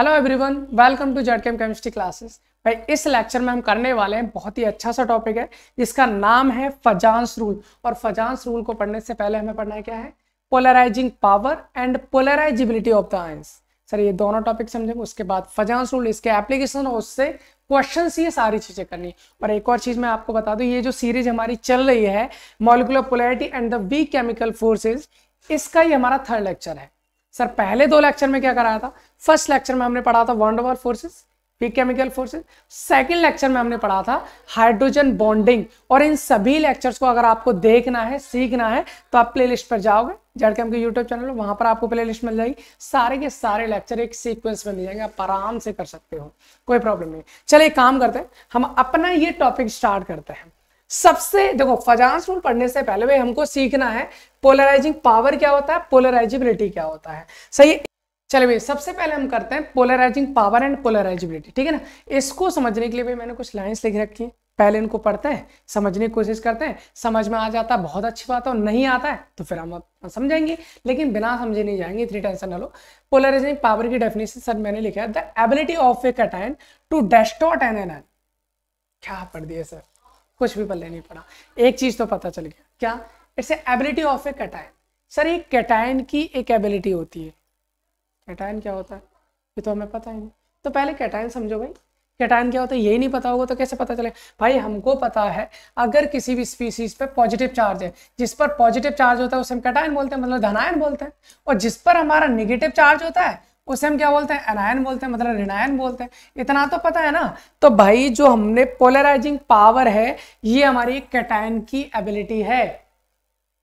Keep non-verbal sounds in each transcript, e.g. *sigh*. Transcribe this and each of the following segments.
hello everyone welcome to Z chemistry classes भाई इस lecture में हम करने वाले हैं बहुत ही अच्छा सा टॉपिक है जिसका नाम है फजांस रूल और फजांस रूल को पढ़ने से पहले हमें पढ़ना है क्या है polarising power and polarisability of the ions sir ये दोनों टॉपिक समझेंगे उसके बाद फजांस रूल इसके एप्लीकेशन और उससे क्वेश्चन ये सारी चीज़ें करनी और एक और चीज़ मैं आपको बता दूँ ये जो सीरीज हमारी चल रही है molecular polarity and the weak chemical forces इसका ही हमारा थर्ड लेक्चर है सर पहले दो लेक्चर में क्या कराया था फर्स्ट लेक्चर में हमने पढ़ा था वॉन्डोवर फोर्सेस फिर केमिकल फोर्सेस सेकेंड लेक्चर में हमने पढ़ा था हाइड्रोजन बॉन्डिंग और इन सभी लेक्चर्स को अगर आपको देखना है सीखना है तो आप प्लेलिस्ट पर जाओगे जेडकेम के यूट्यूब चैनल वहां पर आपको प्लेलिस्ट मिल जाएगी सारे के सारे लेक्चर एक सीक्वेंस में मिल जाएंगे आप आराम से कर सकते हो कोई प्रॉब्लम नहीं चलिए काम करते हैं हम अपना ये टॉपिक स्टार्ट करते हैं सबसे देखो फजांस रूल पढ़ने से पहले भाई हमको सीखना है पोलराइजिंग पावर क्या होता है पोलराइजिबिलिटी क्या होता है सही चलिए भाई सबसे पहले हम करते हैं पोलराइजिंग पावर एंड पोलराइजिबिलिटी ठीक है ना इसको समझने के लिए भाई मैंने कुछ लाइंस लिख रखी हैं पहले इनको पढ़ते हैं समझने की कोशिश करते हैं समझ में आ जाता है बहुत अच्छी बात है और नहीं आता है तो फिर हम समझेंगे लेकिन बिना समझे नहीं जाएंगे इतनी टेंशन ना लो पोलराइजिंग पावर की डेफिनेशन सर मैंने लिखा है the ability of a cation to distort an an क्या पढ़ दिया सर कुछ भी पल्ले नहीं पड़ा एक चीज तो पता चल गया क्या it's ability of a cation sir एक कैटायन की एक एबिलिटी होती है कैटायन क्या होता है ये तो हमें पता ही नहीं तो पहले कैटायन समझो भाई कैटायन क्या होता है यही नहीं पता होगा तो कैसे पता चले भाई हमको पता है अगर किसी भी स्पीसीज पे पॉजिटिव चार्ज है जिस पर पॉजिटिव चार्ज होता है उसे हम कैटायन बोलते हैं मतलब धनायन बोलते हैं और जिस पर हमारा निगेटिव चार्ज होता है उसे हम क्या बोलते हैं एनायन बोलते हैं मतलब ऋणायन बोलते हैं इतना तो पता है ना तो भाई जो हमने पोलराइजिंग पावर है ये हमारी कैटायन की एबिलिटी है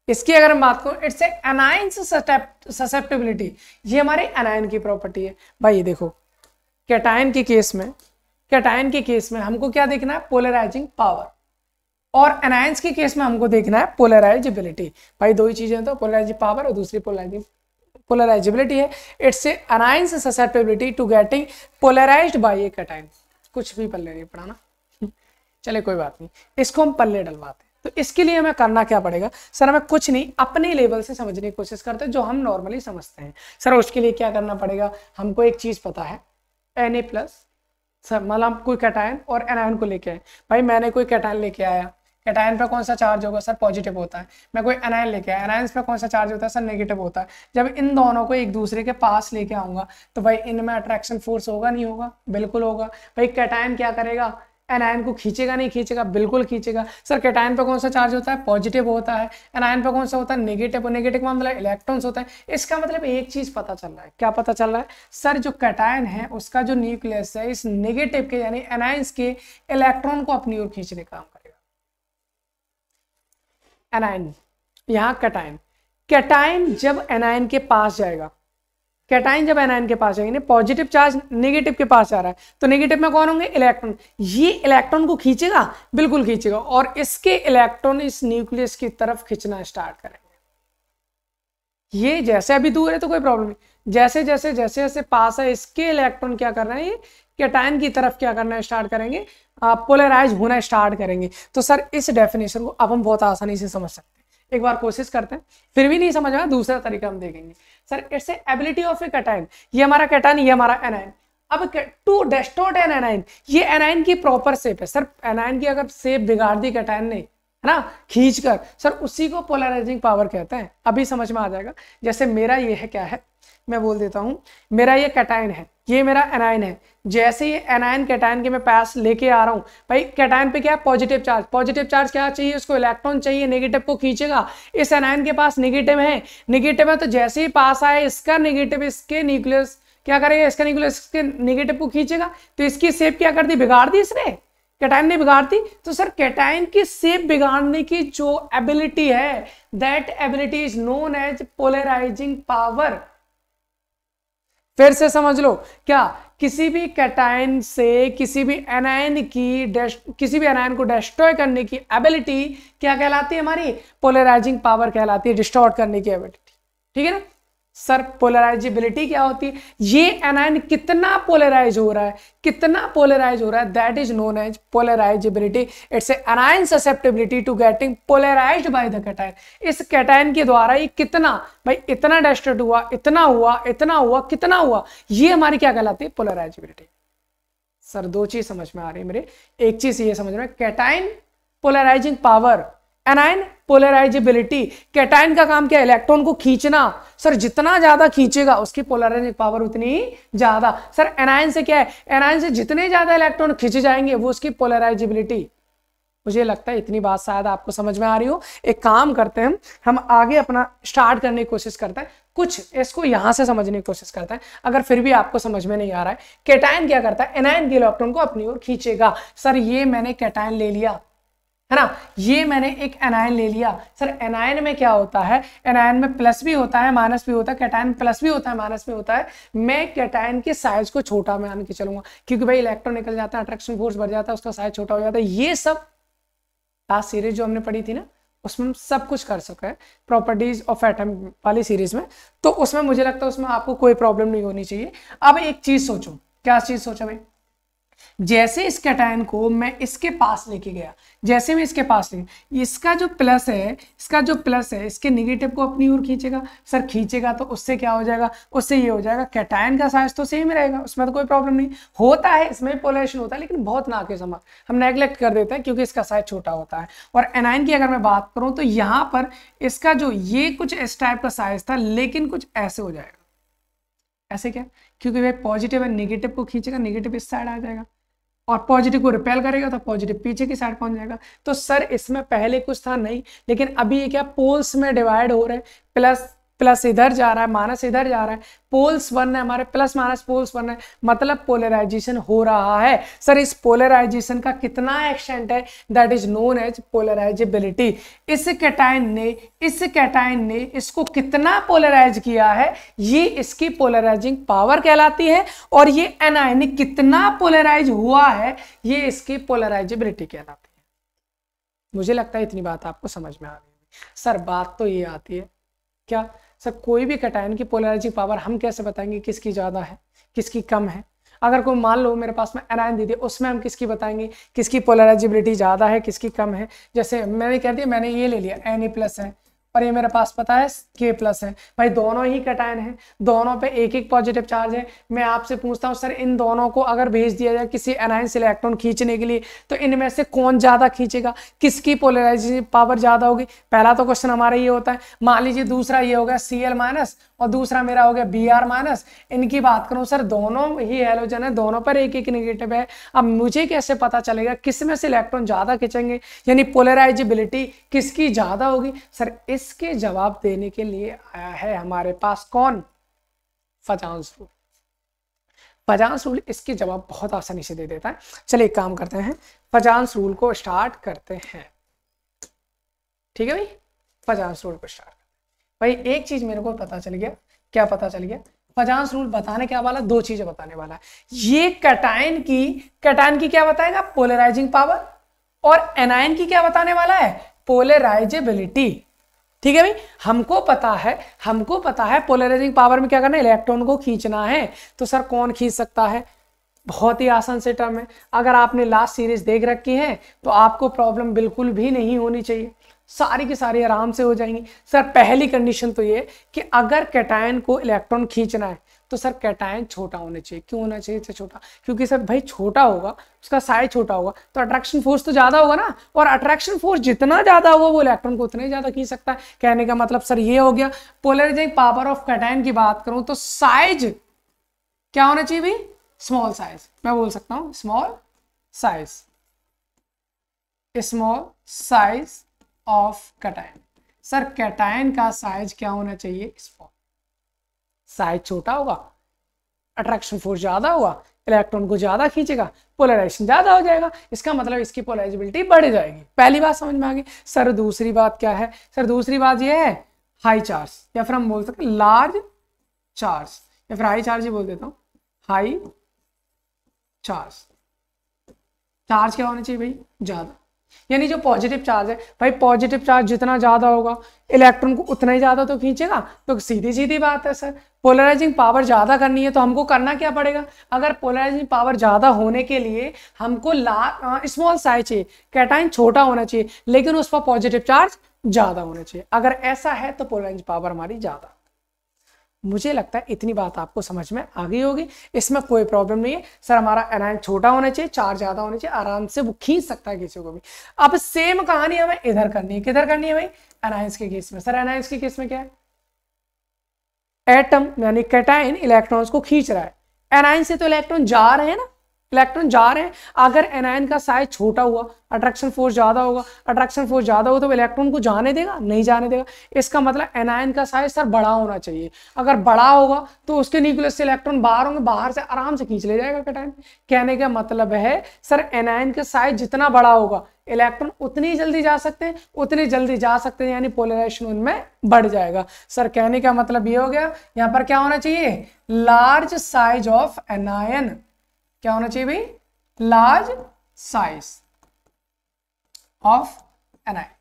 इसकी अगर हम बात करूं इट्स एनायन ससेप्टेबिलिटी ये हमारे एनायन की प्रॉपर्टी है भाई देखो कैटायन के केस में कैटायन के केस में हमको क्या देखना है पोलराइजिंग पावर और एनायंस के केस में हमको देखना है पोलराइजेबिलिटी भाई दो ही चीजें तो पोलराइजिंग पावर और दूसरी पोलराइजिंग पोलराइजेबिलिटी है it's a anion's susceptibility to getting polarise by a cation कुछ भी पल्ले नहीं पढ़ाना *laughs* चले कोई बात नहीं इसको हम पल्ले डलवाते हैं तो इसके लिए हमें करना क्या पड़ेगा सर हमें कुछ नहीं अपने लेवल से समझने की कोशिश करते हैं जो हम नॉर्मली समझते हैं सर उसके लिए क्या करना पड़ेगा हमको एक चीज़ पता है एन ए प्लस सर मतलब कोई कैटायन और एनायन को लेके आए भाई मैंने कोई कैटायन लेके आया कैटाइन पे कौन सा चार्ज होगा सर पॉजिटिव होता है मैं कोई एनायन लेके आया एनायंस पे कौन सा चार्ज होता है सर नेगेटिव होता है जब इन दोनों को एक दूसरे के पास लेके आऊंगा तो भाई इनमें अट्रैक्शन फोर्स होगा नहीं होगा बिल्कुल होगा भाई कैटायन क्या करेगा एनायन को खींचेगा नहीं खींचेगा बिल्कुल खींचेगा सर कैटायन पर कौन सा चार्ज होता है पॉजिटिव होता है एनायन पर कौन सा होता है नेगेटिव नेगेटिव का मतलब इलेक्ट्रॉन्स होता है इसका मतलब एक चीज पता चल रहा है क्या पता चल रहा है सर जो कैटायन है उसका जो न्यूक्लियस है इस नेगेटिव के यानी एनायंस के इलेक्ट्रॉन को अपनी ओर खींचने का एनायन यहाँ कैटाइन कैटाइन जब एनायन के पास जाएगा कैटाइन जब एनायन के पास यानी पॉजिटिव चार्ज नेगेटिव के पास जा रहा है तो नेगेटिव में कौन होंगे इलेक्ट्रॉन ये इलेक्ट्रॉन को खींचेगा बिल्कुल खींचेगा और इसके इलेक्ट्रॉन इस न्यूक्लियस की तरफ खींचना स्टार्ट करेंगे ये जैसे अभी दूर है तो कोई प्रॉब्लम नहीं जैसे जैसे जैसे जैसे पास है इसके इलेक्ट्रॉन क्या कर रहे हैं ये कैटायन की तरफ क्या करना स्टार्ट करेंगे पोलराइज होना स्टार्ट करेंगे तो सर इस डेफिनेशन को अब हम बहुत आसानी से समझ सकते हैं एक बार कोशिश करते हैं फिर भी नहीं समझ आया दूसरा तरीका हम देखेंगे sir it's ability of a cation ये हमारा कैटाइन ये हमारा एनाइन अब टू डेस्टोट एन एनाइन ये एनाइन की प्रॉपर सेप है सर एनाइन की अगर सेप बिगाड़ दी कैटाइन ने है ना खींचकर सर उसी को पोलराइजिंग पावर कहते हैं अभी समझ में आ जाएगा जैसे मेरा ये है क्या है मैं बोल देता हूँ मेरा ये कैटाइन है ये मेरा एनाइन है जैसे ये एनाइन कैटाइन के मैं पास लेके आ रहा हूँ भाई कैटाइन पे क्या है पॉजिटिव चार्ज पॉजिटिव चार्ज क्या चाहिए उसको इलेक्ट्रॉन चाहिए नेगेटिव को खींचेगा इस एनाइन के पास नेगेटिव है नेगेटिव है तो जैसे ही पास आए इसका नेगेटिव इसके न्यूक्लियस क्या करेगा इसका न्यूक्लियस इसके नेगेटिव को खींचेगा तो इसकी सेप क्या कर दी बिगाड़ दी इसने कैटाइन नहीं बिगाड़ती तो सर कैटाइन की सेप बिगाड़ने की जो एबिलिटी है that ability is known as polarising power फिर से समझ लो क्या किसी भी कैटाइन से किसी भी एनायन की किसी भी एनायन को डिस्ट्रॉय करने की एबिलिटी क्या कहलाती है हमारी पोलराइजिंग पावर कहलाती है डिस्टॉर्ट करने की एबिलिटी ठीक है ना सर पोलराइजेबिलिटी क्या होती है ये एनायन कितना पोलराइज हो रहा है कितना पोलराइज हो रहा है that is known as polarisability it's anion susceptibility to getting polarise by the cation इस कैटाइन के द्वारा ये कितना भाई इतना डेस्ट्रेट हुआ इतना हुआ इतना हुआ कितना हुआ ये हमारी क्या कहलाती है पोलराइजेबिलिटी सर दो चीज समझ में आ रही है मेरे एक चीज ये समझ में cation polarising power anion polarisability cation का काम क्या है इलेक्ट्रॉन को खींचना सर जितना ज्यादा खींचेगा उसकी पोलराइजिंग पावर उतनी ज्यादा सर एनाइन से क्या है एनाइन से जितने ज्यादा इलेक्ट्रॉन खींचे जाएंगे वो उसकी पोलराइजेबिलिटी मुझे लगता है इतनी बात शायद आपको समझ में आ रही हो एक काम करते हैं हम आगे अपना स्टार्ट करने की कोशिश करते हैं कुछ इसको यहां से समझने की कोशिश करते हैं अगर फिर भी आपको समझ में नहीं आ रहा है कैटाइन क्या करता है एनाइन के इलेक्ट्रॉन को अपनी ओर खींचेगा सर ये मैंने कैटाइन ले लिया है ना ये मैंने एक एनायन ले लिया सर एनायन में क्या होता है एनायन में प्लस भी होता है माइनस भी होता है कैटायन प्लस भी होता है माइनस भी होता है मैं कैटायन के साइज को छोटा मान के चलूंगा क्योंकि भाई इलेक्ट्रॉन निकल जाता है अट्रैक्शन फोर्स बढ़ जाता है उसका साइज छोटा हो जाता है ये सब लास्ट सीरीज जो हमने पढ़ी थी ना उसमें हम सब कुछ कर सके प्रॉपर्टीज ऑफ एटम वाली सीरीज में तो उसमें मुझे लगता है उसमें आपको कोई प्रॉब्लम नहीं होनी चाहिए अब एक चीज सोचो क्या चीज सोचो भाई जैसे इस कैटायन को मैं इसके पास लेके गया जैसे मैं इसके पास ले इसका जो प्लस है इसका जो प्लस है इसके निगेटिव को अपनी ओर खींचेगा सर खींचेगा तो उससे क्या हो जाएगा उससे ये हो जाएगा कैटायन का साइज तो सेम रहेगा उसमें तो कोई प्रॉब्लम नहीं होता है इसमें पोलेशन होता है लेकिन बहुत ना के समान हम नेग्लेक्ट कर देते हैं क्योंकि इसका साइज छोटा होता है और एनाइन की अगर मैं बात करूँ तो यहाँ पर इसका जो ये कुछ इस टाइप का साइज था लेकिन कुछ ऐसे हो जाएगा ऐसे क्या क्योंकि वह पॉजिटिव एंड नेगेटिव को खींचेगा नेगेटिव इस साइड आ जाएगा और पॉजिटिव को रिपेल करेगा तो पॉजिटिव पीछे की साइड पहुंच जाएगा तो सर इसमें पहले कुछ था नहीं लेकिन अभी ये क्या पोल्स में डिवाइड हो रहे हैं प्लस प्लस इधर जा रहा है माइनस इधर जा रहा है पोल्स वन है हमारे प्लस माइनस पोल्स वन है मतलब पोलराइजेशन हो रहा है सर इस पोलराइजेशन का कितना एक्सटेंट है that is known as polarisability इस कैटाइन ने इस कैटाइन ने इसको कितना पोलराइज किया है ये इसकी पोलराइजिंग पावर कहलाती है और ये एनआईन कितना पोलराइज हुआ है ये इसकी पोलराइजेबिलिटी कहलाती है मुझे लगता है इतनी बात आपको समझ में आ गई सर बात तो ये आती है क्या सर कोई भी कटायन की पोलराइजिंग पावर हम कैसे बताएंगे किसकी ज़्यादा है किसकी कम है अगर कोई मान लो मेरे पास में एनायन दे दिया उसमें हम किसकी बताएंगे किसकी पोलराइजिबिलिटी ज़्यादा है किसकी कम है जैसे मैंने कह दिया मैंने ये ले लिया एन ए प्लस है और ये मेरे पास पता है के प्लस है भाई दोनों ही कटायन है दोनों पे एक एक पॉजिटिव चार्ज है मैं आपसे पूछता हूँ सर इन दोनों को अगर भेज दिया जाए किसी एनाइन इलेक्ट्रॉन खींचने के लिए तो इनमें से कौन ज़्यादा खींचेगा किसकी पोलराइजेशन पावर ज़्यादा होगी पहला तो क्वेश्चन हमारा ये होता है मान लीजिए दूसरा ये होगा सी एल माइनस और दूसरा मेरा हो गया बी आर माइनस इनकी बात करूं सर दोनों ही हेलोजन है दोनों पर एक एक निगेटिव है अब मुझे कैसे पता चलेगा किस में से इलेक्ट्रॉन ज़्यादा खिंचेंगे यानी पोलराइजिबिलिटी किसकी ज़्यादा होगी सर इसके जवाब देने के लिए आया है हमारे पास कौन फजांस रूल फजांस रूल इसके जवाब बहुत आसानी से दे देता है चलिए काम करते हैं फजांस रूल को स्टार्ट करते हैं ठीक है भाई फजांस रूल को स्टार्ट भाई एक चीज मेरे को पता चल गया क्या पता चल गया फजांस रूल बताने क्या वाला दो चीजें बताने वाला है ये कटाइन की कटाइन की क्या बताएगा पोलराइजिंग पावर और एनायन की क्या बताने वाला है पोलराइजेबिलिटी ठीक है भाई हमको पता है हमको पता है पोलराइजिंग पावर में क्या करना है इलेक्ट्रॉन को खींचना है तो सर कौन खींच सकता है बहुत ही आसान से टर्म है अगर आपने लास्ट सीरीज देख रखी है तो आपको प्रॉब्लम बिल्कुल भी नहीं होनी चाहिए सारी की सारी आराम से हो जाएंगी सर पहली कंडीशन तो ये कि अगर कैटायन को इलेक्ट्रॉन खींचना है तो सर कैटायन छोटा होना चाहिए क्यों होना चाहिए इससे छोटा क्योंकि सर भाई छोटा होगा उसका साइज छोटा होगा तो अट्रैक्शन फोर्स तो ज़्यादा होगा ना और अट्रैक्शन फोर्स जितना ज़्यादा होगा वो इलेक्ट्रॉन को उतना ही ज़्यादा खींच सकता है कहने का मतलब सर ये हो गया पोलराइजिंग पावर ऑफ कैटायन की बात करूँ तो साइज क्या होना चाहिए भाई स्मॉल साइज मैं बोल सकता हूँ small size small size of cation sir cation का साइज क्या होना चाहिए स्मॉल साइज छोटा होगा अट्रैक्शन फोर्स ज्यादा होगा इलेक्ट्रॉन को ज्यादा खींचेगा पोलराइजेशन ज्यादा हो जाएगा इसका मतलब इसकी पोलराइजेबिलिटी बढ़ जाएगी पहली बात समझ में आ गई सर दूसरी बात क्या है सर दूसरी बात यह है हाई चार्ज या फिर हम बोल सकते लार्ज चार्ज या फिर हाई चार्ज ही बोल देता हूँ हाई चार्ज चार्ज क्या होना चाहिए भाई ज़्यादा यानी जो पॉजिटिव चार्ज है भाई पॉजिटिव चार्ज जितना ज़्यादा होगा इलेक्ट्रॉन को उतना ही ज़्यादा तो खींचेगा तो सीधी सीधी बात है सर पोलराइजिंग पावर ज़्यादा करनी है तो हमको करना क्या पड़ेगा अगर पोलराइजिंग पावर ज़्यादा होने के लिए हमको ला स्मॉल साइज चाहिए कैटाइन छोटा होना चाहिए लेकिन उस पर पॉजिटिव चार्ज ज़्यादा होना चाहिए अगर ऐसा है तो पोलराइजिंग पावर हमारी ज़्यादा मुझे लगता है इतनी बात आपको समझ में आ गई होगी इसमें कोई प्रॉब्लम नहीं है सर हमारा अलाइन छोटा होना चाहिए चार ज़्यादा होना चाहिए आराम से वो खींच सकता है किसी को भी अब सेम कहानी हमें इधर करनी है किधर करनी है भाई अनाइंस के केस में सर अनाइंस के केस में क्या है एटम यानी कैटाइन इलेक्ट्रॉन्स को खींच रहा है एनाइन से तो इलेक्ट्रॉन जा रहे हैं ना इलेक्ट्रॉन जा रहे हैं अगर एनायन का साइज छोटा हुआ अट्रैक्शन फोर्स ज़्यादा होगा अट्रैक्शन फोर्स ज़्यादा होगा तो इलेक्ट्रॉन को जाने देगा नहीं जाने देगा इसका मतलब एनायन का साइज सर बड़ा होना चाहिए अगर बड़ा होगा तो उसके न्यूक्लियस से इलेक्ट्रॉन बाहर होंगे बाहर से आराम से खींच ले जाएगा कटाइन कहने का मतलब है सर एनायन का साइज जितना बड़ा होगा इलेक्ट्रॉन उतनी जल्दी जा सकते हैं उतनी जल्दी जा सकते हैं यानी पोलराइजेशन उनमें बढ़ जाएगा सर कहने का मतलब ये हो गया यहाँ पर क्या होना चाहिए लार्ज साइज ऑफ एनायन क्या होना चाहिए भाई large size of anion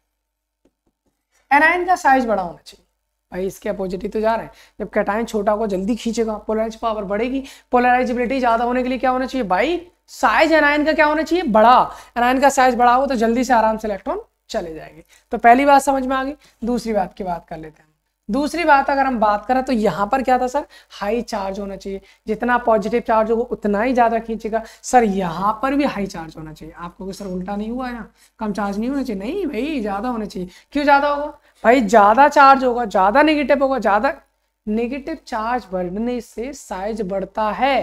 anion का साइज बड़ा होना चाहिए भाई इसके अपोजिट ही तो जा रहे हैं जब कैटाइन छोटा होगा जल्दी खींचेगा पोलराइज पावर बढ़ेगी पोलराइजिबिलिटी ज्यादा होने के लिए क्या होना चाहिए भाई साइज एनआईन का क्या होना चाहिए बड़ा एनआईन का साइज बड़ा हो तो जल्दी से आराम से इलेक्ट्रॉन चले जाएंगे तो पहली बात समझ में आ गई दूसरी बात की बात कर लेते हैं दूसरी बात अगर हम बात करें तो यहाँ पर क्या था सर हाई चार्ज होना चाहिए जितना पॉजिटिव चार्ज होगा उतना ही ज़्यादा खींचेगा सर यहाँ पर भी हाई चार्ज होना चाहिए आपको सर उल्टा नहीं हुआ है ना कम चार्ज नहीं होना चाहिए नहीं भाई ज़्यादा होना चाहिए क्यों ज़्यादा होगा भाई ज़्यादा चार्ज होगा ज़्यादा निगेटिव होगा ज़्यादा निगेटिव चार्ज बढ़ने से साइज बढ़ता है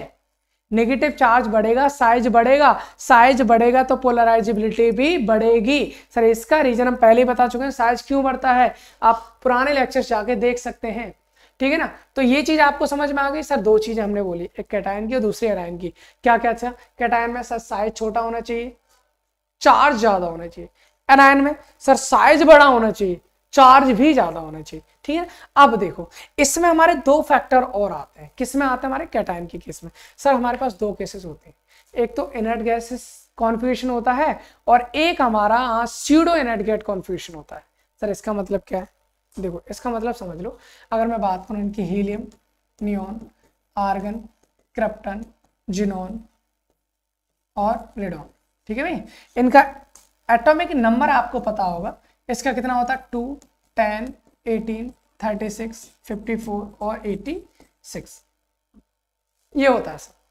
नेगेटिव चार्ज बढ़ेगा साइज बढ़ेगा साइज बढ़ेगा तो पोलराइजिबिलिटी भी बढ़ेगी सर इसका रीजन हम पहले ही बता चुके हैं साइज क्यों बढ़ता है आप पुराने लेक्चर्स जाके देख सकते हैं ठीक है ना तो ये चीज आपको समझ में आ गई सर दो चीजें हमने बोली एक कैटायन की और दूसरी अरायन की क्या क्या अच्छा कैटायन में सर साइज छोटा होना चाहिए चार्ज ज्यादा होना चाहिए अरायन में सर साइज बड़ा होना चाहिए चार्ज भी ज्यादा होना चाहिए ठीक है अब देखो इसमें हमारे दो फैक्टर और आते हैं किसमें आते हैं हमारे कैटाइन के केस में सर हमारे पास दो केसेस होते हैं एक तो इनर्ट गैसेस कॉन्फ्यूशन होता है और एक हमारा सीडो इनर्ट गेट कॉन्फ्यूशन होता है सर इसका मतलब क्या है देखो इसका मतलब समझ लो अगर मैं बात करूँ इनकी helium neon argon krypton xenon और रेडोन ठीक है भाई इनका एटॉमिक नंबर आपको पता होगा इसका कितना होता है two ten eighteen thirty six fifty four और एटी सिक्स ये होता है सर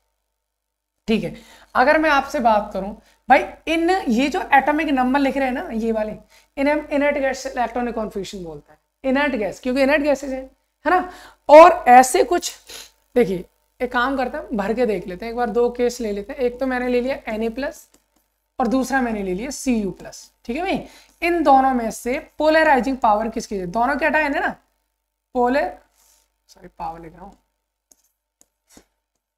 ठीक है अगर मैं आपसे बात करूं भाई इन ये जो एटॉमिक नंबर लिख रहे हैं ना ये वाले इन्हें हम इनर्ट गैस इलेक्ट्रॉनिक कॉन्फ्यूशन बोलता है इनर्ट गैस क्योंकि इनर्ट गैसेज है है ना और ऐसे कुछ देखिए एक काम करते हैं भर के देख लेते हैं एक बार दो केस ले लेते हैं एक तो मैंने ले लिया एन ए प्लस और दूसरा मैंने ले लिया सी यू प्लस ठीक है भाई इन दोनों में से पोलराइजिंग पावर किसकी है दोनों के हटाए ना पोलर सॉरी पावर लिख रहा हूं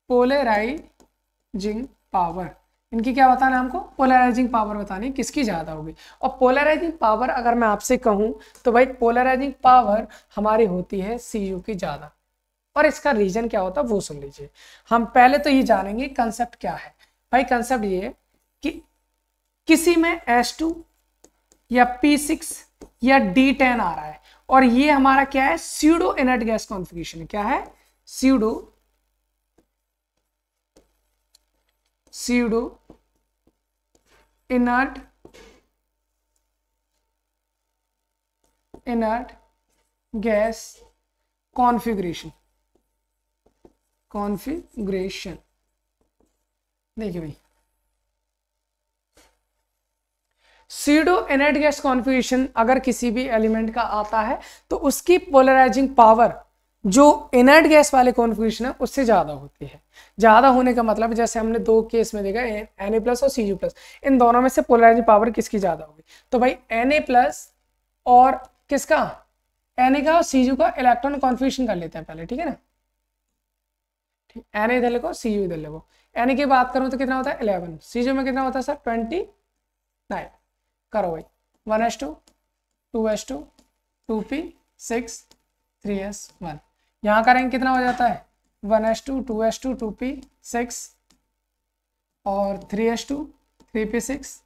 पोलराइजिंग पावर इनकी क्या बताना है हमको पोलराइजिंग पावर बतानी किसकी ज़्यादा होगी और पोलराइजिंग पावर अगर मैं आपसे कहूं तो भाई पोलराइजिंग पावर हमारी होती है सी यू की ज़्यादा और इसका रीजन क्या होता है वो सुन लीजिए हम पहले तो ये जानेंगे कंसेप्ट क्या है भाई कंसेप्ट ये किसी में एस टू या पी सिक्स या डी टेन आ रहा है और ये हमारा क्या है सीडो इनर्ट गैस कॉन्फिगेशन क्या है pseudo pseudo inert inert gas configuration configuration देखिए भाई सीडो एनेट गैस अगर किसी भी एलिमेंट का आता है तो उसकी पोलराइजिंग पावर जो इनर्ट गैस वाले कॉन्फिगेशन है उससे ज़्यादा होती है ज़्यादा होने का मतलब जैसे हमने दो केस में देखा एन ए प्लस और सी प्लस इन दोनों में से पोलराइजिंग पावर किसकी ज़्यादा होगी तो भाई एन ए प्लस और किसका एन ए का और सी का इलेक्ट्रॉन कॉन्फिगेशन कर लेते हैं पहले ठीक है ना ठीक एन ए इधर लिखो सी यू इधर एन ए की बात करूँ तो कितना होता है इलेवन सी में कितना होता है सर ट्वेंटी नाइन करो भाई one s two two s two two p six three s one यहाँ का रैंक कितना हो जाता है one s two two s two two p six और three s two three p six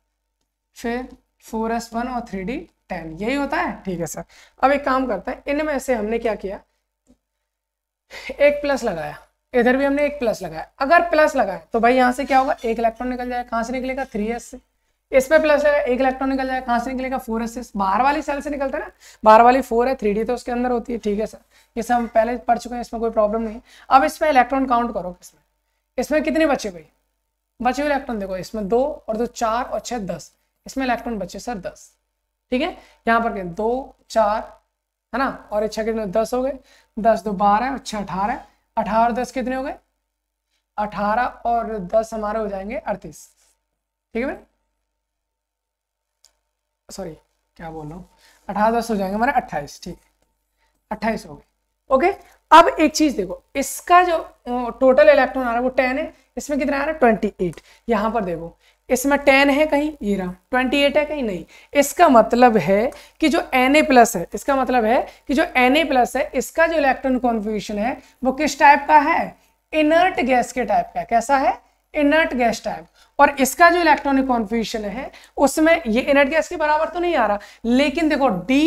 फिर फोर एस वन और three d ten यही होता है ठीक है सर अब एक काम करते हैं इनमें से हमने क्या किया एक प्लस लगाया इधर भी हमने एक प्लस लगाया अगर प्लस लगाया तो भाई यहाँ से क्या होगा एक इलेक्ट्रॉन निकल जाएगा कहाँ से निकलेगा थ्री एस से इसमें प्लस रहेगा एक इलेक्ट्रॉन निकल जाएगा कहां से निकलेगा फोर एस सिक्स बाहर वाली सेल से निकलता है ना बाहर वाली फोर है थ्री डी तो उसके अंदर होती है ठीक है सर ये सब हम पहले पढ़ चुके हैं इसमें कोई प्रॉब्लम नहीं अब इसमें इलेक्ट्रॉन काउंट करो इसमें इसमें कितने बचे भाई बचे हुए इलेक्ट्रॉन देखो इसमें दो और दो चार और छह दस इसमें इलेक्ट्रॉन बचे सर दस ठीक है यहाँ पर दो चार है ना और छह कितने दस हो गए दस दो बारह और छह अठारह अठारह दस कितने हो गए अठारह और दस हमारे हो जाएंगे अड़तीस ठीक है भाई सॉरी क्या बोल रहा हूँ अठारह दस हो जाएंगे हमारे अट्ठाईस ठीक अट्ठाईस हो गए ओके अब एक चीज देखो इसका जो टोटल इलेक्ट्रॉन आ रहा है वो टेन है इसमें कितना आ रहा है ट्वेंटी एट यहाँ पर देखो इसमें टेन है कहीं ये रहा ट्वेंटी एट है कहीं नहीं इसका मतलब है कि जो एन ए प्लस है इसका मतलब है कि जो एन ए प्लस है इसका जो इलेक्ट्रॉन कॉन्फ्यूशन है वो किस टाइप का है इनर्ट गैस के टाइप का कैसा है इनर्ट गैस टाइप और इसका जो इलेक्ट्रॉनिक कॉन्फ्यूशन है उसमें ये इनर्ट गैस के बराबर तो नहीं आ रहा लेकिन देखो डी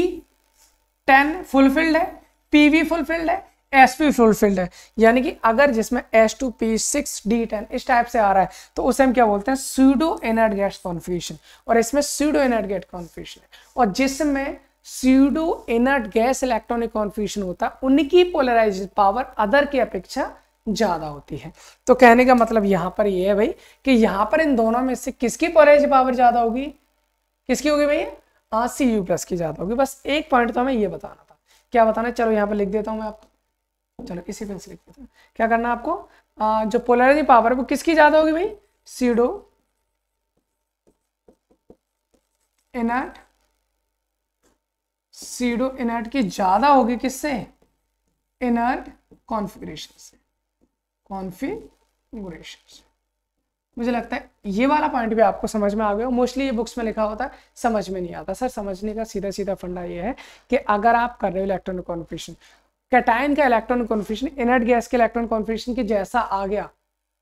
टेन फुलफिल्ड है पीवी फुलफिल्ड है एस पी फुलफिल्ड है यानी कि अगर जिसमें s two p six d ten इस टाइप से आ रहा है तो उसे हम क्या बोलते हैं सूडो इनर्ट गैस कॉन्फ्यूशन और इसमें सूडो इनर्ट गैस कॉन्फ्यूशन है और जिसमें pseudo inert gas electronic configuration होता है उनकी पोलराइज पावर अदर की अपेक्षा ज़्यादा होती है तो कहने का मतलब यहाँ पर ये है भाई कि यहाँ पर इन दोनों में से किसकी परहेज पावर ज़्यादा होगी किसकी होगी भैया आज सी यू प्लस की ज़्यादा होगी बस एक पॉइंट तो हमें ये बताना था क्या बताना चलो यहाँ पर लिख देता हूँ मैं आपको चलो इसी पेन से लिख देता हूँ क्या करना है आपको आ, जो पोलरिटी पावर है वो किसकी ज़्यादा होगी भाई सीडो इनर्ट सीडो इनर्ट की ज़्यादा होगी किससे इनर्ट कॉन्फ़िगरेशन से कॉन्फिगुरेशन मुझे लगता है ये वाला पॉइंट भी आपको समझ में आ गया मोस्टली ये बुक्स में लिखा होता है समझ में नहीं आता सर समझने का सीधा सीधा फंडा ये है कि अगर आप कर रहे हो इलेक्ट्रॉनिक कॉन्फिशन कैटाइन का इलेक्ट्रॉनिक कॉन्फिशन इनर्ट गैस के इलेक्ट्रॉनिक कॉन्फिशन के जैसा आ गया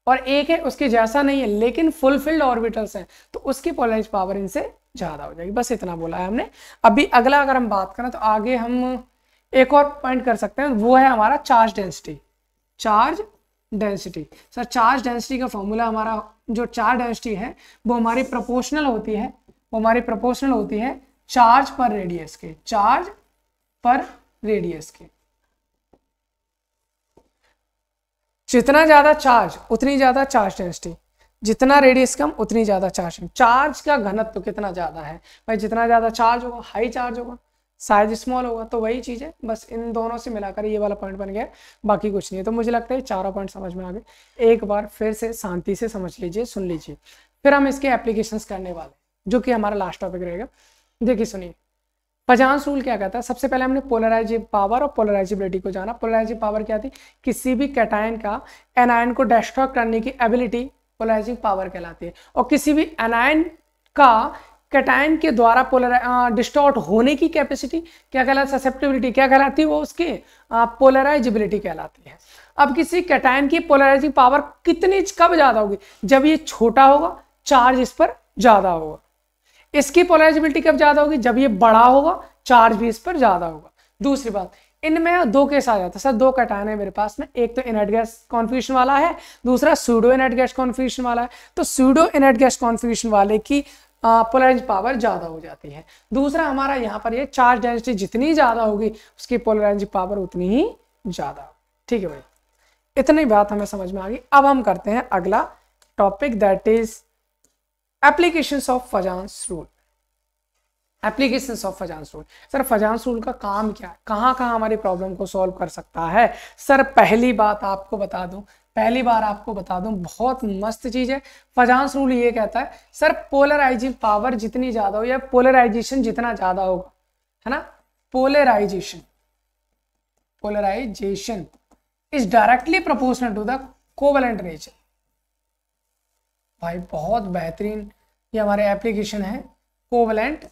और एक है उसके जैसा नहीं है लेकिन फुलफिल्ड ऑर्बिटल्स हैं तो उसकी पोलराइज पावर इनसे ज़्यादा हो जाएगी बस इतना बोला है हमने अभी अगला अगर हम बात करें तो आगे हम एक और पॉइंट कर सकते हैं वो है हमारा charge density charge density sir charge density का फॉर्मूला हमारा जो चार्ज डेंसिटी है वो हमारी प्रोपोर्शनल होती है वो हमारी प्रोपोर्शनल होती है चार्ज पर रेडियस के चार्ज पर रेडियस के जितना ज्यादा चार्ज उतनी ज्यादा चार्ज डेंसिटी जितना रेडियस कम उतनी ज्यादा चार्ज चार्ज का घनत्व तो कितना ज्यादा है भाई जितना ज्यादा चार्ज होगा हाई चार्ज होगा साइज स्मॉल होगा तो वही चीज़ है बस इन दोनों से मिलाकर ये वाला पॉइंट बन गया बाकी कुछ नहीं है तो मुझे लगता है चारों पॉइंट समझ में आ गए एक बार फिर से शांति से समझ लीजिए सुन लीजिए फिर हम इसके एप्लीकेशंस करने वाले जो कि हमारा लास्ट टॉपिक रहेगा देखिए सुनिए पजांस रूल क्या कहता है सबसे पहले हमने पोलराइजिव पावर और पोलराइजिबिलिटी को जाना पोलराइजिव पावर क्या थी किसी भी कैटायन का एनायन को डेस्ट्रॉक करने की एबिलिटी पोलराइजिंग पावर कहलाती है और किसी भी एनायन का कैटाइन के द्वारा पोलर डिस्टॉर्ट होने की कैपेसिटी क्या कहलाती है ससेप्टिबिलिटी क्या कहलाती है वो उसके पोलराइजिबिलिटी कहलाती है अब किसी कैटाइन की पोलराइजिंग पावर कितनी कब ज़्यादा होगी जब ये छोटा होगा चार्ज इस पर ज़्यादा होगा इसकी पोलराइजिबिलिटी कब ज़्यादा होगी जब ये बड़ा होगा चार्ज भी इस पर ज़्यादा होगा दूसरी बात इनमें दो केस आ जाता है सर दो कैटाइन है मेरे पास में एक तो इनर्ट गैस कॉन्फ्यूशन वाला है दूसरा सूडो इनर्ट गैस कॉन्फ्यूशन वाला है तो सूडो इनर्ट गैस कॉन्फ्यूशन वाले की पोलराइज पावर ज़्यादा हो जाती है दूसरा हमारा यहाँ पर ये चार्ज डेंसिटी जितनी ज़्यादा होगी उसकी पोलराइज पावर उतनी ही ज़्यादा होगी ठीक है भाई इतनी बात हमें समझ में आ गई अब हम करते हैं अगला topic that is application of Fajans rule application of Fajans rule sir Fajans rule का काम क्या है कहाँ कहाँ हमारी प्रॉब्लम को सॉल्व कर सकता है सर पहली बात आपको बता दूं पहली बार आपको बता दूं बहुत मस्त चीज़ है फजांस रूल ये कहता है सर पोलराइजिंग पावर जितनी ज़्यादा हो या पोलराइजेशन जितना ज़्यादा होगा है ना polarisation polarisation is directly proportional to the covalent nature भाई बहुत बेहतरीन ये हमारे एप्लीकेशन है कोवलेंट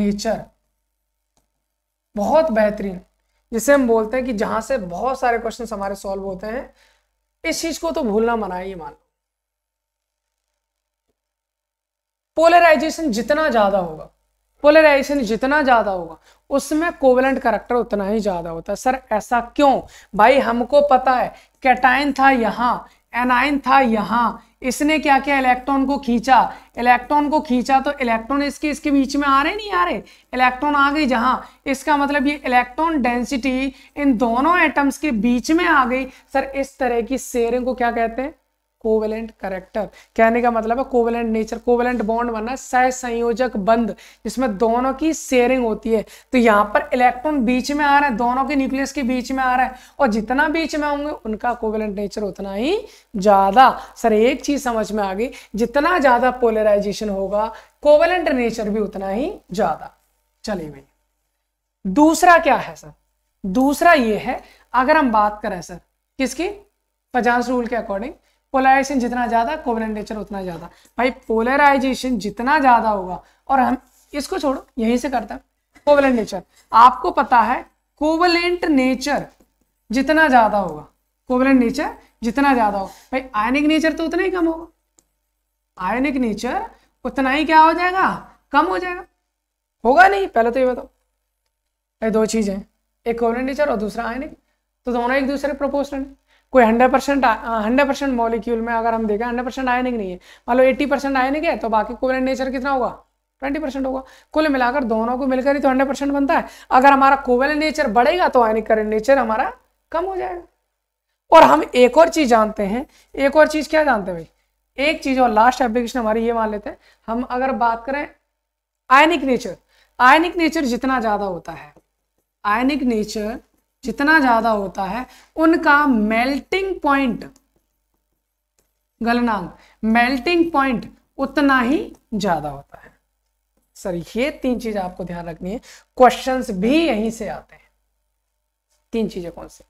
नेचर बहुत बेहतरीन जिसे हम बोलते हैं कि जहां से बहुत सारे क्वेश्चन हमारे सॉल्व होते हैं इस चीज को तो भूलना मना ही मान लो पोलराइजेशन जितना ज्यादा होगा पोलराइजेशन जितना ज्यादा होगा उसमें कोवलेंट करेक्टर उतना ही ज्यादा होता है सर ऐसा क्यों भाई हमको पता है कैटाइन था यहां एनाइन था यहां इसने क्या किया इलेक्ट्रॉन को खींचा इलेक्ट्रॉन को खींचा तो इलेक्ट्रॉन इसके इसके बीच में आ रहे नहीं आ रहे इलेक्ट्रॉन आ गई जहां इसका मतलब ये इलेक्ट्रॉन डेंसिटी इन दोनों एटम्स के बीच में आ गई सर इस तरह की शेयरिंग को क्या कहते हैं कोवेलेंट करेक्टर कहने का मतलब है कोवेलेंट नेचर कोवेलेंट बॉन्ड बनना सह संयोजक बंद जिसमें दोनों की शेयरिंग होती है तो यहाँ पर इलेक्ट्रॉन बीच में आ रहा है दोनों के न्यूक्लियस के बीच में आ रहा है और जितना बीच में होंगे उनका कोवेलेंट नेचर उतना ही ज्यादा सर एक चीज समझ में आ गई जितना ज्यादा पोलराइजेशन होगा कोवेलेंट नेचर भी उतना ही ज्यादा चलिए भाई दूसरा क्या है सर दूसरा ये है अगर हम बात करें सर किसकी पचास रूल के अकॉर्डिंग पोलराइजेशन जितना ज़्यादा कोवलेंट नेचर उतना ज़्यादा भाई पोलराइजेशन जितना ज़्यादा होगा और हम इसको छोड़ो यहीं से करते हैं कोवलेंट नेचर आपको पता है कोवलेंट नेचर जितना ज़्यादा होगा कोवलेंट नेचर जितना ज़्यादा होगा भाई आयनिक नेचर तो उतना ही कम होगा आयनिक नेचर उतना ही क्या हो जाएगा कम हो जाएगा होगा नहीं पहले तो ये बताओ भाई दो चीज़ें एक कोवलेंट नेचर और दूसरा आयनिक तो दोनों एक दूसरे के प्रोपोर्शनल है कोई 100 परसेंट हंड्रेड परसेंट मॉलिक्यूल में अगर हम देखें 100 परसेंट आयनिक नहीं है मान लो 80 परसेंट आयनिक है तो बाकी कोवेलेंट नेचर कितना होगा 20 परसेंट होगा कुल मिलाकर दोनों को मिलकर ही तो 100 परसेंट बनता है अगर हमारा कोवेलेंट नेचर बढ़ेगा तो आयनिक करेंट नेचर हमारा कम हो जाएगा और हम एक और चीज़ जानते हैं एक और चीज़ क्या जानते हैं भाई एक चीज़ और लास्ट एप्लीकेशन हमारी ये मान लेते हैं हम अगर बात करें आयनिक नेचर आयनिक नेचर जितना ज़्यादा होता है आयनिक नेचर जितना ज्यादा होता है उनका मेल्टिंग पॉइंट गलनांक मेल्टिंग पॉइंट उतना ही ज्यादा होता है सर ये तीन चीज आपको ध्यान रखनी है क्वेश्चंस भी यहीं से आते हैं तीन चीजें कौन सी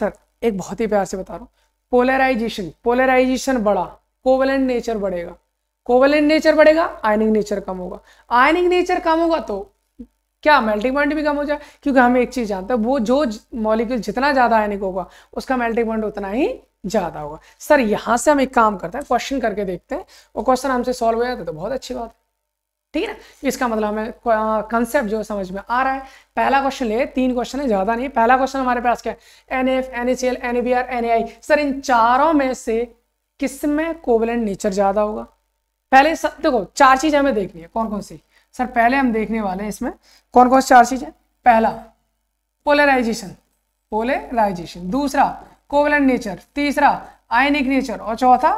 सर एक बहुत ही प्यार से बता रहा हूं पोलराइजेशन पोलराइजेशन बढ़ा कोवलेंट नेचर बढ़ेगा कोवलेंट नेचर बढ़ेगा आयनिंग नेचर कम होगा आयनिंग नेचर कम होगा तो क्या मेल्टिंग पॉइंट भी कम हो जाए क्योंकि हम एक चीज़ जानते हैं वो जो मॉलिक्यूल जितना ज़्यादा आयनिक होगा उसका मेल्टिंग पॉइंट उतना ही ज़्यादा होगा सर यहाँ से हम एक काम करते हैं क्वेश्चन करके देखते हैं वो क्वेश्चन हमसे सॉल्व हो जाता तो है तो बहुत अच्छी बात है ठीक है ना इसका मतलब हमें कंसेप्ट जो समझ में आ रहा है पहला क्वेश्चन ले तीन क्वेश्चन है ज़्यादा नहीं पहला क्वेश्चन हमारे पास क्या है N F N H L N A B R N A I sir इन चारों में से किस में कोवलेंट नेचर ज़्यादा होगा पहले सब देखो चार चीज़ हमें देखनी है कौन कौन सी सर पहले हम देखने वाले हैं इसमें कौन कौन से चार चीज़ें पहला पोलराइजेशन पोलराइजेशन दूसरा कोवलन नेचर तीसरा आयनिक नेचर और चौथा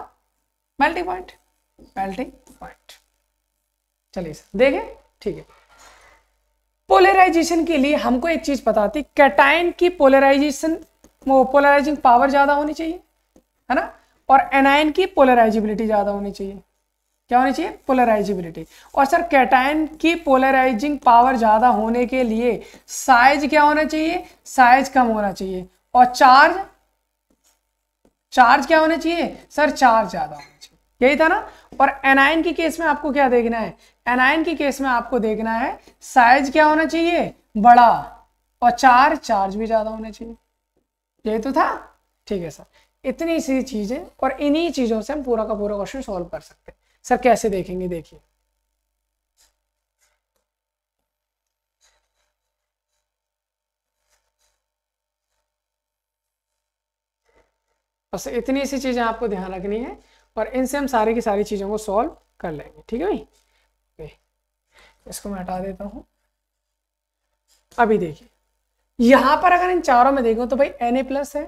मेल्टिंग पॉइंट मेल्टिंग पॉइंट चलिए सर देखें ठीक है पोलराइजेशन के लिए हमको एक चीज़ बताती कैटाइन की पोलराइजेशन वो पोलराइजिंग पावर ज़्यादा होनी चाहिए है ना और एनाइन की पोलराइजिबिलिटी ज़्यादा होनी चाहिए क्या होनी चाहिए पोलराइजिबिलिटी और सर कैटाइन की पोलराइजिंग पावर ज़्यादा होने के लिए साइज क्या होना चाहिए साइज कम होना चाहिए और चार्ज चार्ज क्या होना चाहिए सर चार्ज ज़्यादा होना चाहिए यही था ना और एनाइन की केस में आपको क्या देखना है एनाइन की केस में आपको देखना है साइज क्या होना चाहिए बड़ा और चार चार्ज भी ज़्यादा होना चाहिए यही तो था ठीक है सर इतनी सी चीज़ें और इन्हीं चीज़ों से हम पूरा का पूरा क्वेश्चन सॉल्व कर सकते हैं सर कैसे देखेंगे देखिए बस इतनी सी चीज़ें आपको ध्यान रखनी है और इनसे हम सारी की सारी चीज़ों को सॉल्व कर लेंगे ठीक है भाई इसको मैं हटा देता हूं अभी देखिए यहां पर अगर इन चारों में देखो तो भाई एन ए प्लस है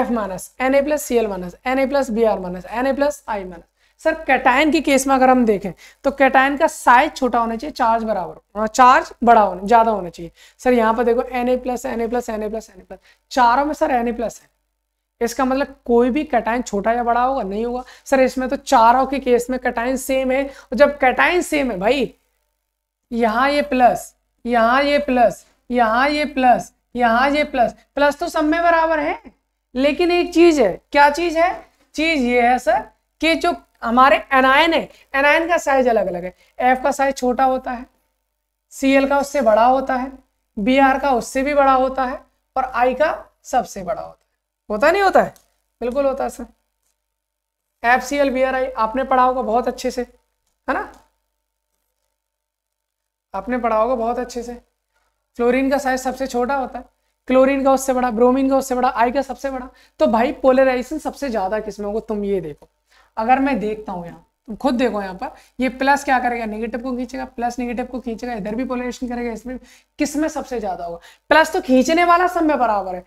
F minus N A plus C L minus N A plus B R minus N A plus I minus sir cation के केस में अगर हम देखें तो कैटायन का साइज छोटा होना चाहिए चार्ज बराबर चार्ज हाँ, बड़ा होना ज्यादा होना चाहिए सर यहाँ पर देखो N A plus N A plus N A plus N A plus चारों में सर एन ए प्लस है इसका मतलब कोई भी कटाइन छोटा या बड़ा होगा नहीं होगा सर इसमें तो चारों के केस में कटाइन सेम है और जब कटाइन सेम है भाई यहाँ ये प्लस यहाँ ये प्लस यहाँ ये प्लस यहाँ ये प्लस प्लस तो सब में बराबर है लेकिन एक चीज है क्या चीज है चीज ये है सर कि जो हमारे एनायन है एनायन का साइज अलग अलग है एफ का साइज छोटा होता है सी का उससे बड़ा होता है बी आर का उससे भी बड़ा होता है और आई का सबसे बड़ा होता है होता नहीं होता है बिल्कुल होता है sir F C L B R I आपने पढ़ा होगा बहुत अच्छे से है ना आपने पढ़ा होगा बहुत अच्छे से क्लोरीन का साइज सबसे छोटा होता है क्लोरीन का उससे बड़ा ब्रोमीन का उससे बड़ा आई का सबसे बड़ा तो भाई पोलराइजेशन सबसे ज्यादा किसमें होगा तुम ये देखो अगर मैं देखता हूँ यहाँ तो खुद देखो यहाँ पर ये प्लस क्या करेगा नेगेटिव को खींचेगा प्लस नेगेटिव को खींचेगा इधर भी पोलराइजेशन करेगा इसमें किस में सबसे ज्यादा होगा प्लस तो खींचने वाला सब में बराबर है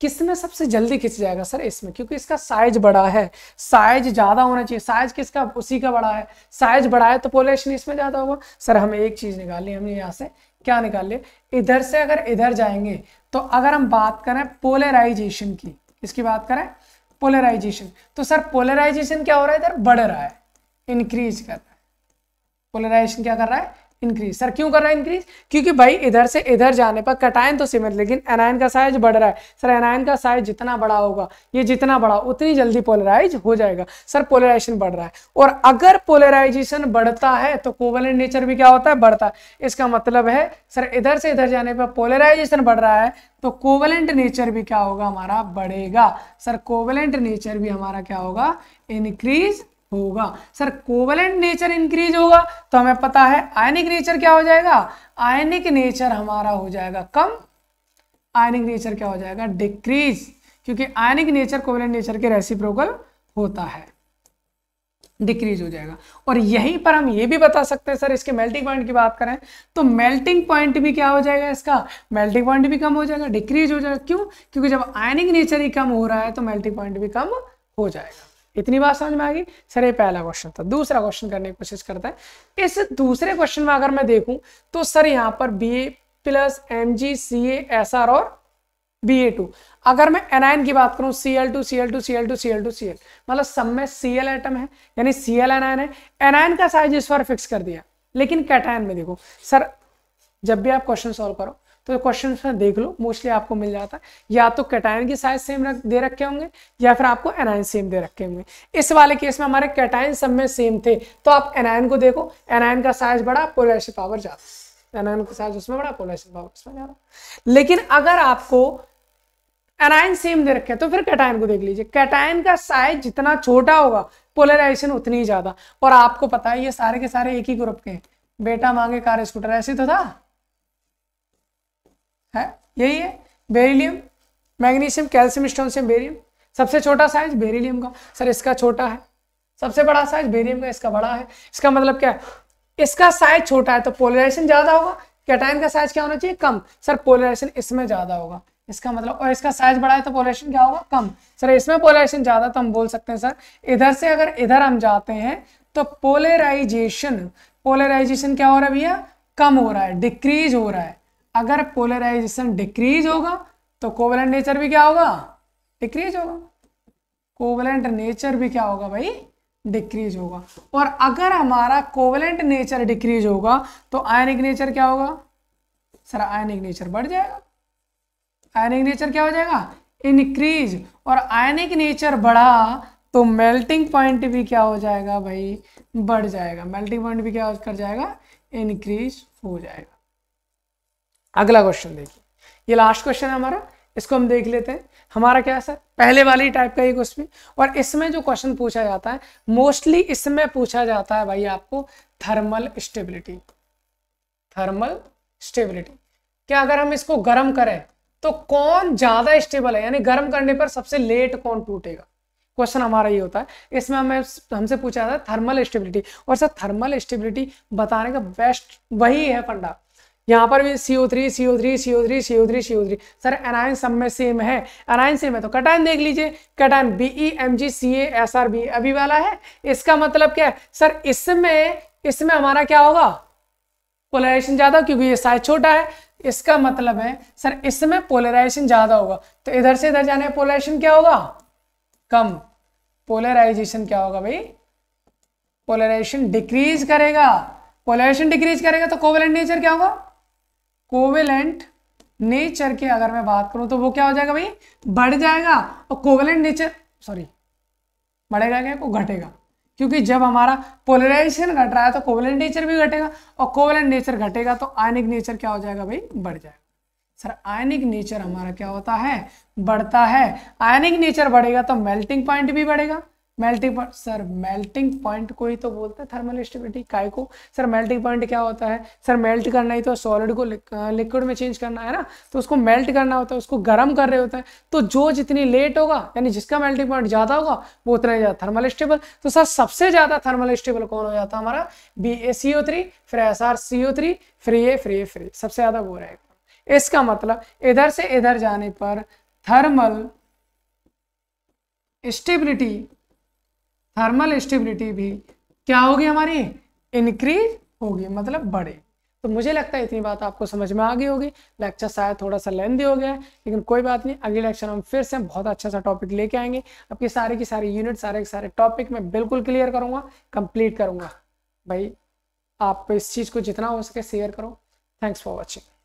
किस में सबसे जल्दी खींच जाएगा सर इसमें क्योंकि इसका साइज बड़ा है साइज ज्यादा होना चाहिए साइज किसका उसी का बड़ा है साइज बड़ा है तो पोलेशन इसमें ज्यादा होगा सर हमें एक चीज ली हमने यहाँ से क्या निकाल लिया इधर से अगर इधर जाएंगे तो अगर हम बात करें पोलराइजेशन की इसकी बात करें पोलराइजेशन तो सर पोलराइजेशन क्या हो रहा है इधर बढ़ रहा है इंक्रीज कर रहा है पोलराइजेशन क्या कर रहा है इंक्रीज सर क्यों कर रहा है इंक्रीज क्योंकि भाई इधर से इधर जाने पर कटायन तो सीमित लेकिन एनायन का साइज बढ़ रहा है सर एनायन का साइज जितना बड़ा होगा ये जितना बड़ा उतनी जल्दी पोलराइज हो जाएगा सर पोलराइजेशन बढ़ रहा है और अगर पोलराइजेशन बढ़ता है तो कोवलेंट नेचर भी क्या होता है बढ़ता है इसका मतलब है सर इधर से इधर जाने पर पोलराइजेशन बढ़ रहा है तो कोवलेंट नेचर भी क्या होगा हमारा बढ़ेगा सर कोवलेंट नेचर भी हमारा क्या होगा इंक्रीज होगा सर कोवलेंट नेचर इंक्रीज होगा तो हमें पता है आयनिक नेचर क्या हो जाएगा आयनिक नेचर हमारा हो जाएगा कम आयनिक नेचर क्या हो जाएगा डिक्रीज क्योंकि आयनिक नेचर कोवलेंट नेचर के रेसिप्रोकल होता है डिक्रीज हो जाएगा और यहीं पर हम ये भी बता सकते हैं सर इसके मेल्टिंग पॉइंट की बात करें तो मेल्टिंग पॉइंट भी क्या हो जाएगा इसका मेल्टिंग पॉइंट भी कम हो जाएगा डिक्रीज हो जाएगा क्यों क्योंकि जब आयनिक नेचर ही कम हो रहा है तो मेल्टिंग पॉइंट भी कम हो जाएगा इतनी बात समझ में आ गई सर ये पहला क्वेश्चन था दूसरा क्वेश्चन करने की कोशिश करता है इस दूसरे क्वेश्चन में अगर मैं देखूं तो सर यहाँ पर B A plus M G C A S R और बी ए टू अगर मैं एनाइन की बात करूं C L two C L two C L two C L two C L मतलब सब में सी एल एटम है यानी सी एल एनाइन है एनाइन का साइज इस बार फिक्स कर दिया लेकिन कैटाइन में देखो सर जब भी आप क्वेश्चन सोल्व करो तो क्वेश्चन में देख लो मोस्टली आपको मिल जाता है या तो कैटायन की साइज सेम रख दे रखे होंगे या फिर आपको एनायन सेम दे रखे होंगे इस वाले केस में हमारे कैटायन सब में सेम थे तो आप एनायन को देखो एनायन का साइज बड़ा पोलराइजेशन पावर ज़्यादा एनायन का साइज उसमें बड़ा पोलराइजेशन पावर उसमें ज़्यादा लेकिन अगर आपको एनायन सेम दे रखे तो फिर कैटायन को देख लीजिए कैटायन का साइज जितना छोटा होगा पोलराइजेशन उतनी ज़्यादा और आपको पता है ये सारे के सारे एक ही ग्रुप के हैं बेटा मांगे कार स्कूटर ऐसे तो था है यही है beryllium magnesium calcium strontium barium सबसे छोटा साइज बेरिलियम का सर इसका छोटा है सबसे बड़ा साइज बेरियम का इसका बड़ा है इसका मतलब क्या है इसका साइज छोटा है तो पोलराइजेशन ज़्यादा होगा कैटाइन का साइज क्या होना चाहिए कम सर पोलराइजेशन इसमें ज़्यादा होगा इसका मतलब और इसका साइज बड़ा है तो पोलराइजेशन क्या होगा कम सर इसमें पोलराइजेशन ज़्यादा तो हम बोल सकते हैं सर इधर से अगर इधर हम जाते हैं तो पोलराइजेशन पोलराइजेशन क्या हो रहा है भैया कम हो रहा है डिक्रीज हो रहा है अगर पोलराइजेशन डिक्रीज होगा तो कोवलेंट नेचर भी क्या होगा डिक्रीज होगा कोवलेंट नेचर भी क्या होगा भाई डिक्रीज होगा और अगर हमारा कोवलेंट नेचर डिक्रीज होगा तो आयनिक नेचर क्या होगा सर आयनिक नेचर बढ़ जाएगा आयनिक नेचर क्या हो जाएगा इनक्रीज और आयनिक नेचर बढ़ा तो मेल्टिंग पॉइंट भी क्या हो जाएगा भाई बढ़ जाएगा मेल्टिंग पॉइंट भी क्या कर जाएगा इनक्रीज हो जाएगा अगला क्वेश्चन देखिए ये लास्ट क्वेश्चन है हमारा इसको हम देख लेते हैं हमारा क्या है सर पहले वाली टाइप का ही क्वेश्चन और इसमें जो क्वेश्चन पूछा जाता है मोस्टली इसमें पूछा जाता है भाई आपको थर्मल स्टेबिलिटी थर्मल स्टेबिलिटी क्या अगर हम इसको गर्म करें तो कौन ज्यादा स्टेबल है यानी गर्म करने पर सबसे लेट कौन टूटेगा क्वेश्चन हमारा ये होता है इसमें हमें हमसे पूछा जाता है थर्मल स्टेबिलिटी और सर थर्मल स्टेबिलिटी बताने का बेस्ट वही है फंडा यहाँ पर भी C O three C O three C three C three C three sir anion सब में सेम है एनायन सेम है तो कटायन देख लीजिए cation B E M G C A S R B अभी वाला है इसका मतलब क्या है सर इसमें इसमें हमारा क्या होगा पोलराइजेशन ज़्यादा क्योंकि ये साइज छोटा है इसका मतलब है सर इसमें पोलराइजेशन ज़्यादा होगा तो इधर से इधर जाने पोलराइजेशन क्या होगा कम पोलराइजेशन क्या होगा भाई पोलराइजेशन डिक्रीज करेगा पोलराइजेशन डिक्रीज करेगा तो कोवेलेंट नेचर क्या होगा कोवेलेंट नेचर की अगर मैं बात करूं तो वो क्या हो जाएगा भाई बढ़ जाएगा और कोवेलेंट नेचर सॉरी बढ़ेगा क्या को घटेगा क्योंकि जब हमारा पोलराइजेशन घट रहा है तो कोवेलेंट नेचर भी घटेगा और कोवेलेंट नेचर घटेगा तो आयनिक नेचर क्या हो जाएगा भाई बढ़ जाएगा सर आयनिक नेचर हमारा क्या होता है बढ़ता है आयनिक नेचर बढ़ेगा तो मेल्टिंग पॉइंट भी बढ़ेगा melting point sir melting point को ही तो बोलते हैं थर्मल स्टेबिलिटी काय को सर मेल्टिंग पॉइंट क्या होता है सर मेल्ट करना ही तो सॉलिड को लिक्विड में चेंज करना है ना तो उसको मेल्ट करना होता है उसको गर्म कर रहे होते हैं तो जो जितनी लेट होगा यानी जिसका मेल्टिंग पॉइंट ज़्यादा होगा वो उतना ज़्यादा थर्मल स्टेबल तो सर सबसे ज़्यादा थर्मल स्टेबल कौन हो जाता है हमारा B A C O three फिर S R C O three फिर ए फिर ए फिर सबसे ज़्यादा वो रहेगा इसका मतलब इधर से इधर जाने पर थर्मल स्टेबिलिटी थर्मल स्टेबिलिटी भी क्या होगी हमारी इंक्रीज होगी मतलब बढ़े तो मुझे लगता है इतनी बात आपको समझ में आ गई होगी लेक्चर शायद थोड़ा सा लेंदी हो गया है लेकिन कोई बात नहीं अगले लेक्चर हम फिर से बहुत अच्छा सा टॉपिक लेके आएंगे आपके सारे की सारे यूनिट सारे के सारे टॉपिक मैं बिल्कुल क्लियर करूँगा कंप्लीट करूँगा भाई आप इस चीज़ को जितना हो सके शेयर करो थैंक्स फॉर वॉचिंग